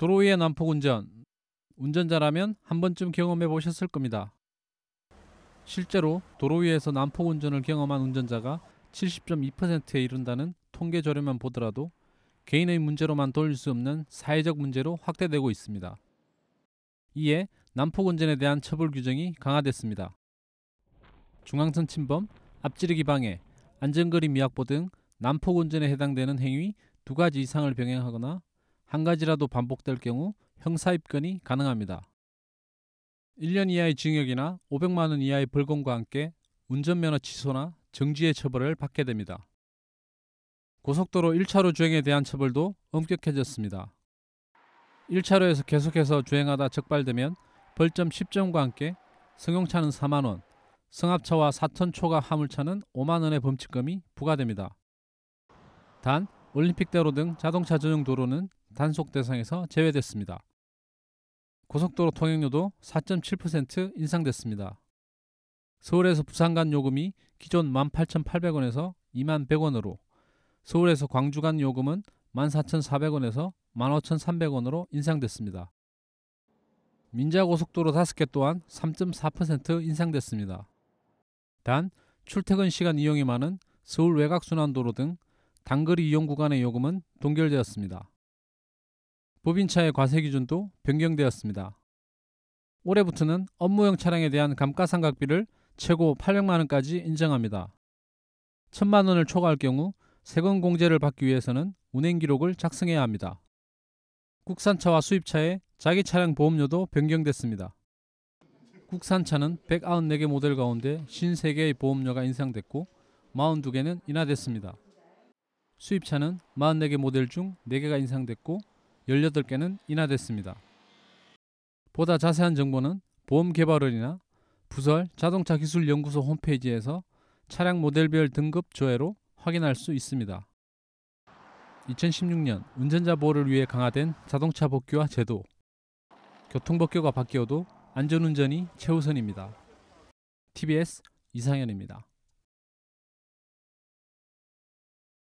도로 위의 난폭 운전. 운전자라면 한 번쯤 경험해 보셨을 겁니다. 실제로 도로 위에서 난폭 운전을 경험한 운전자가 70.2%에 이른다는 통계 자료만 보더라도 개인의 문제로만 돌릴 수 없는 사회적 문제로 확대되고 있습니다. 이에 난폭 운전에 대한 처벌 규정이 강화됐습니다. 중앙선 침범, 앞지르기 방해, 안전거리 미확보 등 난폭 운전에 해당되는 행위 두 가지 이상을 병행하거나 한 가지라도 반복될 경우 형사 입건이 가능합니다. 1년 이하의 징역이나 500만 원 이하의 벌금과 함께 운전면허 취소나 정지의 처벌을 받게 됩니다. 고속도로 1차로 주행에 대한 처벌도 엄격해졌습니다. 1차로에서 계속해서 주행하다 적발되면 벌점 10점과 함께 승용차는 4만 원, 승합차와 4천 초과 화물차는 5만 원의 범칙금이 부과됩니다. 단 올림픽대로 등 자동차 전용 도로는 단속 대상에서 제외됐습니다. 고속도로 통행료도 4.7% 인상됐습니다. 서울에서 부산 간 요금이 기존 18,800원에서 21,100원으로 서울에서 광주 간 요금은 14,400원에서 15,300원으로 인상됐습니다. 민자고속도로 5개 또한 3.4% 인상됐습니다. 단, 출퇴근 시간 이용이 많은 서울 외곽순환도로 등 단거리 이용 구간의 요금은 동결되었습니다. 법인차의 과세 기준도 변경되었습니다. 올해부터는 업무용 차량에 대한 감가상각비를 최고 800만 원까지 인정합니다. 1000만 원을 초과할 경우 세금 공제를 받기 위해서는 운행 기록을 작성해야 합니다. 국산차와 수입차의 자기 차량 보험료도 변경됐습니다. 국산차는 194개 모델 가운데 신세계의 보험료가 인상됐고 42개는 인하됐습니다. 수입차는 44개 모델 중 4개가 인상됐고 18개는 인하됐습니다. 보다 자세한 정보는 보험개발원이나 부설 자동차기술연구소 홈페이지에서 차량 모델별 등급 조회로 확인할 수 있습니다. 2016년 운전자 보호를 위해 강화된 자동차 법규와 제도 교통법규가 바뀌어도 안전운전이 최우선입니다. TBS 이상현입니다.